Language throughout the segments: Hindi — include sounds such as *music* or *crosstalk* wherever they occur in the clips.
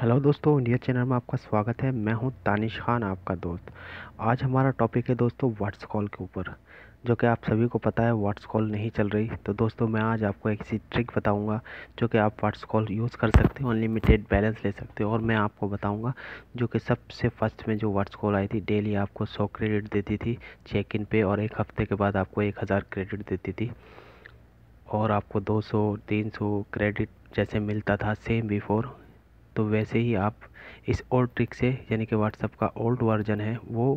हेलो दोस्तों इंडिया चैनल में आपका स्वागत है मैं हूं तानिश खान आपका दोस्त आज हमारा टॉपिक है दोस्तों व्हाट्स कॉल के ऊपर जो कि आप सभी को पता है व्हाट्स कॉल नहीं चल रही तो दोस्तों मैं आज आपको एक सी ट्रिक बताऊंगा जो कि आप व्हाट्स कॉल यूज़ कर सकते हो अनलिमिटेड बैलेंस ले सकते हो और मैं आपको बताऊंगा जो कि सबसे फर्स्ट में जो व्हाट्स कॉल आई थी डेली आपको सौ क्रेडिट देती थी चेक इन पे और एक हफ़्ते के बाद आपको एक हज़ार क्रेडिट देती थी और आपको दो सौ क्रेडिट जैसे मिलता था सेम बिफोर तो वैसे ही आप इस ओल्ड ट्रिक से यानी कि व्हाट्सअप का ओल्ड वर्जन है वो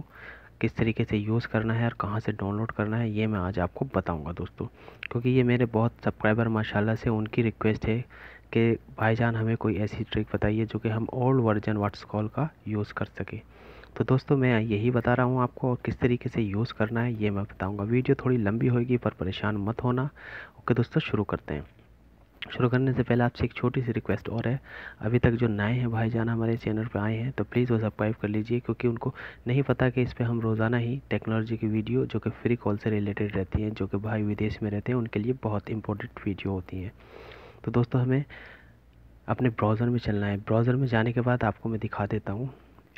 किस तरीके से यूज़ करना है और कहाँ से डाउनलोड करना है ये मैं आज आपको बताऊँगा दोस्तों क्योंकि ये मेरे बहुत सब्सक्राइबर माशाला से उनकी रिक्वेस्ट है कि भाईजान हमें कोई ऐसी ट्रिक बताइए जो कि हम ओल्ड वर्जन व्हाट्स कॉल का यूज़ कर सकें तो दोस्तों मैं यही बता रहा हूँ आपको और किस तरीके से यूज़ करना है ये मैं बताऊँगा वीडियो थोड़ी लंबी होगी पर परेशान मत होना ओके दोस्तों शुरू करते हैं शुरू करने से पहले आपसे एक छोटी सी रिक्वेस्ट और है अभी तक जो नए हैं भाईजान हमारे चैनल पर आए हैं तो प्लीज़ वो सब्सक्राइब कर लीजिए क्योंकि उनको नहीं पता कि इस पर हम रोज़ाना ही टेक्नोलॉजी की वीडियो जो कि फ्री कॉल से रिलेटेड रहती हैं जो कि भाई विदेश में रहते हैं उनके लिए बहुत इंपॉर्टेंट वीडियो होती हैं तो दोस्तों हमें अपने ब्राउज़र में चलना है ब्राउज़र में जाने के बाद आपको मैं दिखा देता हूँ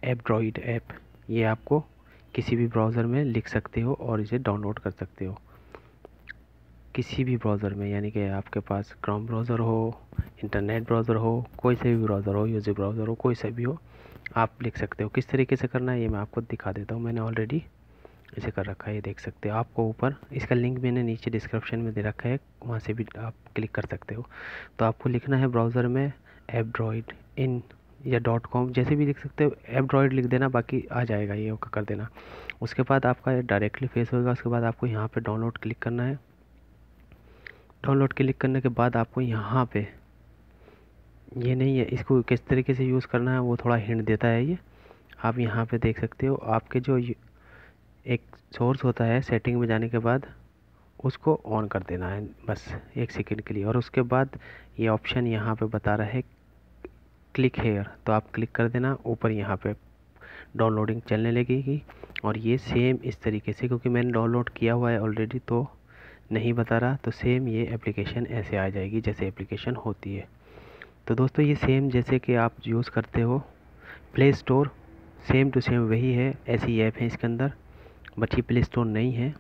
ऐप ड्रॉइड ऐप ये आपको किसी भी ब्राउज़र में लिख सकते हो और इसे डाउनलोड कर सकते हो किसी भी ब्राउज़र में यानी कि आपके पास क्रोम ब्राउज़र हो इंटरनेट ब्राउज़र हो कोई से भी ब्राउज़र हो यूज ब्राउज़र हो कोई से भी हो आप लिख सकते हो किस तरीके से करना है ये मैं आपको दिखा देता हूँ मैंने ऑलरेडी इसे कर रखा है ये देख सकते हो आपको ऊपर इसका लिंक मैंने नीचे डिस्क्रिप्शन में दे रखा है वहाँ से भी आप क्लिक कर सकते हो तो आपको लिखना है ब्राउज़र में एपड्रॉइड इन या डॉट कॉम जैसे भी लिख सकते हो एपड्रॉइड लिख देना बाकी आ जाएगा ये कर देना उसके बाद आपका डायरेक्टली फेस होगा उसके बाद आपको यहाँ पर डाउनलोड क्लिक करना है डाउनलोड क्लिक करने के बाद आपको यहाँ पे ये नहीं है इसको किस तरीके से यूज़ करना है वो थोड़ा हिंट देता है ये आप यहाँ पे देख सकते हो आपके जो एक सोर्स होता है सेटिंग में जाने के बाद उसको ऑन कर देना है बस एक सेकंड के लिए और उसके बाद ये ऑप्शन यहाँ पे बता रहा है क्लिक हेयर तो आप क्लिक कर देना ऊपर यहाँ पे डाउनलोडिंग चलने लगेगी और ये सेम इस तरीके से क्योंकि मैंने डाउनलोड किया हुआ है ऑलरेडी तो नहीं बता रहा तो सेम ये एप्लीकेशन ऐसे आ जाएगी जैसे एप्लीकेशन होती है तो दोस्तों ये सेम जैसे कि आप यूज़ करते हो play store same to same वही है ऐसी ऐप है इसके अंदर बट ये प्ले स्टोर नहीं है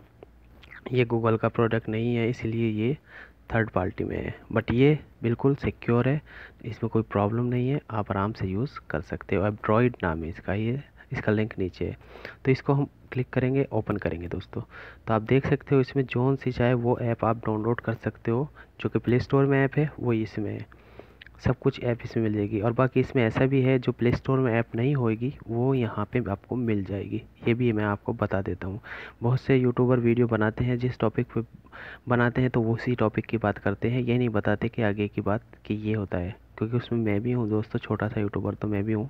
ये गूगल का प्रोडक्ट नहीं है इसलिए ये थर्ड पार्टी में है बट ये बिल्कुल सिक्योर है इसमें कोई प्रॉब्लम नहीं है आप आराम से यूज़ कर सकते हो एंड्रॉयड नाम है इसका ये इसका लिंक नीचे है तो इसको हम क्लिक करेंगे ओपन करेंगे दोस्तों तो आप देख सकते हो इसमें जौन सी चाहे वो ऐप आप डाउनलोड कर सकते हो जो कि प्ले स्टोर में ऐप है वो इसमें है सब कुछ ऐप इसमें मिल जाएगी और बाकी इसमें ऐसा भी है जो प्ले स्टोर में ऐप नहीं होएगी वो यहाँ पे आपको मिल जाएगी ये भी मैं आपको बता देता हूँ बहुत से यूट्यूबर वीडियो बनाते हैं जिस टॉपिक पे बनाते हैं तो उसी टॉपिक की बात करते हैं ये नहीं बताते कि आगे की बात कि ये होता है क्योंकि उसमें मैं भी हूँ दोस्तों तो छोटा सा यूट्यूबर तो मैं भी हूँ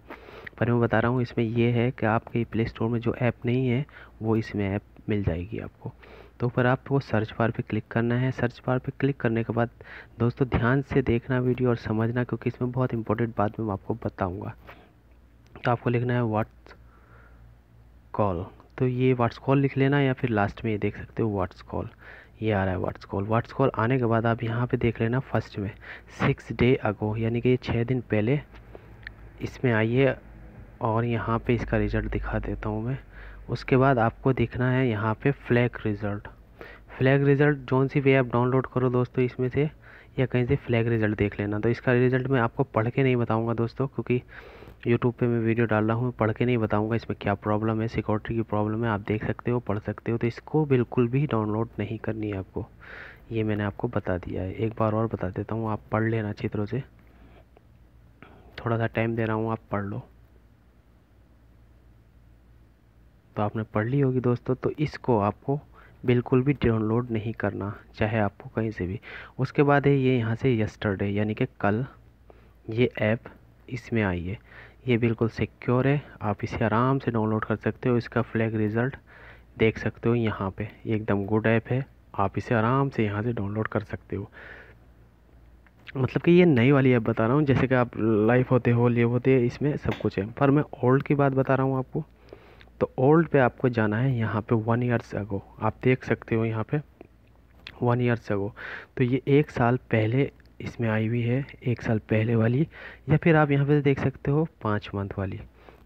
पर मैं बता रहा हूँ इसमें यह है कि आपके प्ले स्टोर में जो ऐप नहीं है वो इसमें ऐप मिल जाएगी आपको तो फिर आपको सर्च बार पे क्लिक करना है सर्च बार पे क्लिक करने के बाद दोस्तों ध्यान से देखना वीडियो और समझना क्योंकि इसमें बहुत इंपॉर्टेंट बात मैं आपको बताऊँगा तो आपको लिखना है व्हाट्स कॉल तो ये व्हाट्स कॉल लिख लेना या फिर लास्ट में ये देख सकते हो व्हाट्स कॉल ये आ रहा है व्हाट्स कॉल व्हाट्स कॉल आने के बाद आप यहाँ पे देख लेना फर्स्ट में सिक्स डे अगो यानी कि छः दिन पहले इसमें आइए और यहाँ पे इसका रिज़ल्ट दिखा देता हूँ मैं उसके बाद आपको देखना है यहाँ पे फ्लैग रिज़ल्ट फ्लैग रिज़ल्ट जौन सी भी आप डाउनलोड करो दोस्तों इसमें से या कहीं से फ्लैग रिज़ल्ट देख लेना तो इसका रिज़ल्ट मैं आपको पढ़ के नहीं बताऊँगा दोस्तों क्योंकि यूट्यूब पे मैं वीडियो डाल रहा हूँ पढ़ के नहीं बताऊँगा इसमें क्या प्रॉब्लम है सिक्योरिटी की प्रॉब्लम है आप देख सकते हो पढ़ सकते हो तो इसको बिल्कुल भी डाउनलोड नहीं करनी है आपको ये मैंने आपको बता दिया है एक बार और बता देता हूँ आप पढ़ लेना अच्छी तरह से थोड़ा सा टाइम दे रहा हूँ आप पढ़ लो तो आपने पढ़ ली होगी दोस्तों तो इसको आपको बिल्कुल भी डाउनलोड नहीं करना चाहे आपको कहीं से भी उसके बाद है ये यहाँ से यस्टरडे यानी कि कल ये ऐप इसमें आई है ये बिल्कुल सिक्योर है आप इसे आराम से डाउनलोड कर सकते हो इसका फ्लैग रिज़ल्ट देख सकते हो यहाँ पे एकदम गुड ऐप है आप इसे आराम से यहाँ से डाउनलोड कर सकते हो मतलब कि ये नई वाली ऐप बता रहा हूँ जैसे कि आप लाइफ होते हो लिव होते हैं इसमें सब कुछ है पर मैं ओल्ड की बात बता रहा हूँ आपको तो ओल्ड पे आपको जाना है यहाँ पे वन ईयर्स अगो आप देख सकते हो यहाँ पे वन ईयर्स अगो तो ये एक साल पहले इसमें आई हुई है एक साल पहले वाली या फिर आप यहाँ पे देख सकते हो पाँच मंथ वाली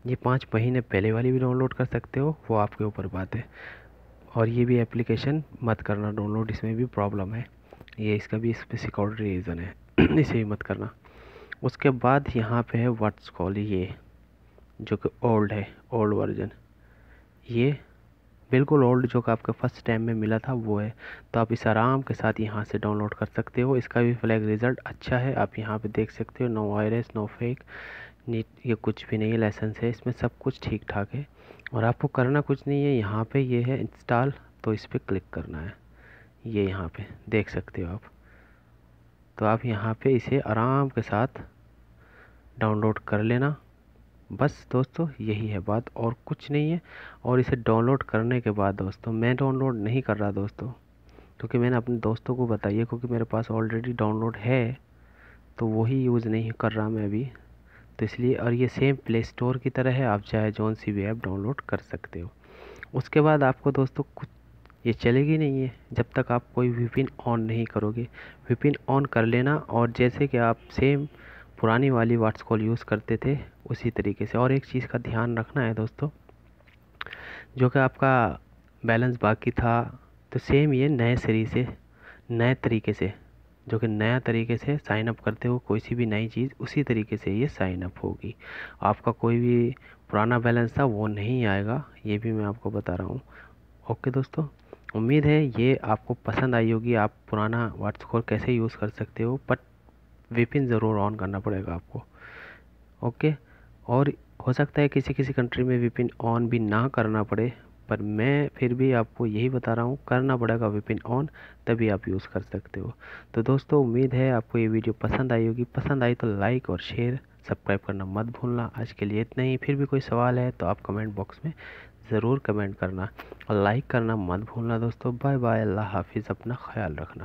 ये पाँच महीने पहले वाली भी डाउनलोड कर सकते हो वो आपके ऊपर बात है और ये भी एप्लीकेशन मत करना डाउनलोड इसमें भी प्रॉब्लम है ये इसका भी इस पर सिक्योरिटी रीज़न है *clears throat* इसे भी मत करना उसके बाद यहाँ पे है व्हाट्स कॉल ये जो कि ओल्ड है ओल्ड वर्जन ये बिल्कुल ओल्ड जो आपका फर्स्ट टाइम में मिला था वो है तो आप इस आराम के साथ यहाँ से डाउनलोड कर सकते हो इसका भी फ्लैग रिज़ल्ट अच्छा है आप यहाँ पर देख सकते हो no virus no fake neat ये कुछ भी नहीं है लाइसेंस है इसमें सब कुछ ठीक ठाक है और आपको करना कुछ नहीं है यहाँ पर ये है इंस्टॉल तो इस पर क्लिक करना है ये यहाँ पे देख सकते हो आप तो आप यहाँ पे इसे आराम के साथ डाउनलोड कर लेना बस दोस्तों यही है बात और कुछ नहीं है और इसे डाउनलोड करने के बाद दोस्तों मैं डाउनलोड नहीं कर रहा दोस्तों क्योंकि मैंने अपने दोस्तों को बताइए क्योंकि मेरे पास ऑलरेडी डाउनलोड है तो वही यूज़ नहीं कर रहा मैं अभी तो इसलिए और ये सेम प्ले स्टोर की तरह है आप चाहे जौन सी भी ऐप डाउनलोड कर सकते हो उसके बाद आपको दोस्तों कुछ ये चलेगी नहीं है जब तक आप कोई वीपिन ऑन नहीं करोगे वीपिन ऑन कर लेना और जैसे कि आप सेम पुरानी वाली वाट्स कॉल यूज़ करते थे उसी तरीके से और एक चीज़ का ध्यान रखना है दोस्तों जो कि आपका बैलेंस बाकी था तो सेम ये नए सीरीज से नए तरीके से जो कि नया तरीके से साइन अप करते हो कोई सी भी नई चीज़ उसी तरीके से ये साइन अप होगी आपका कोई भी पुराना बैलेंस था वो नहीं आएगा ये भी मैं आपको बता रहा हूँ ओके दोस्तों उम्मीद है ये आपको पसंद आई होगी आप पुराना व्हाट्सकोर कैसे यूज़ कर सकते हो बट विपिन ज़रूर ऑन करना पड़ेगा आपको ओके और हो सकता है किसी किसी कंट्री में विपिन ऑन भी ना करना पड़े पर मैं फिर भी आपको यही बता रहा हूँ करना पड़ेगा विपिन ऑन तभी आप यूज़ कर सकते हो तो दोस्तों उम्मीद है आपको ये वीडियो पसंद आई होगी पसंद आई तो लाइक और शेयर सब्सक्राइब करना मत भूलना आज के लिए इतना ही फिर भी कोई सवाल है तो आप कमेंट बॉक्स में ज़रूर कमेंट करना और लाइक करना मत भूलना दोस्तों बाय बाय अल्लाह हाफिज़ अपना ख्याल रखना